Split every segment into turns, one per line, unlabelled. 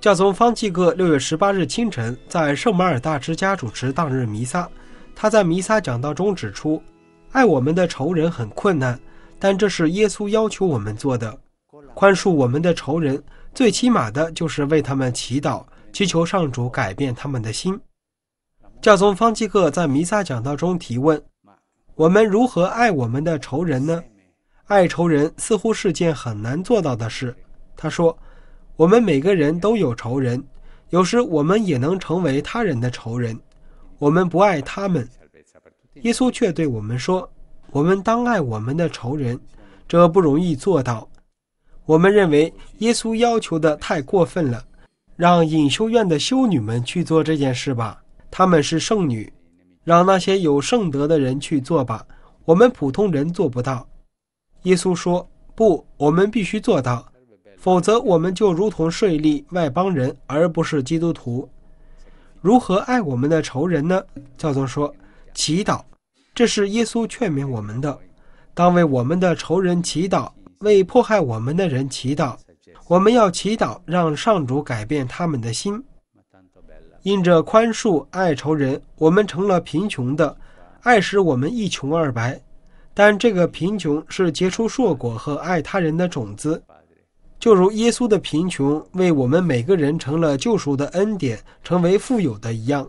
教宗方济各六月十八日清晨在圣马尔大之家主持当日弥撒，他在弥撒讲道中指出：“爱我们的仇人很困难，但这是耶稣要求我们做的。宽恕我们的仇人，最起码的就是为他们祈祷，祈求上主改变他们的心。”教宗方济各在弥撒讲道中提问：“我们如何爱我们的仇人呢？爱仇人似乎是件很难做到的事。”他说。我们每个人都有仇人，有时我们也能成为他人的仇人。我们不爱他们，耶稣却对我们说：“我们当爱我们的仇人。”这不容易做到。我们认为耶稣要求的太过分了，让隐修院的修女们去做这件事吧，他们是圣女；让那些有圣德的人去做吧，我们普通人做不到。耶稣说：“不，我们必须做到。”否则，我们就如同税吏、外邦人，而不是基督徒。如何爱我们的仇人呢？教宗说：“祈祷，这是耶稣劝勉我们的。当为我们的仇人祈祷，为迫害我们的人祈祷。我们要祈祷，让上主改变他们的心。因着宽恕、爱仇人，我们成了贫穷的。爱使我们一穷二白，但这个贫穷是结出硕果和爱他人的种子。”就如耶稣的贫穷为我们每个人成了救赎的恩典，成为富有的，一样。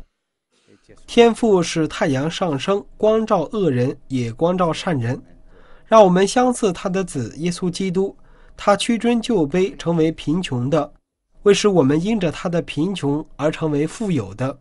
天赋是太阳上升，光照恶人，也光照善人，让我们相赐他的子耶稣基督，他屈尊就卑，成为贫穷的，为使我们因着他的贫穷而成为富有的。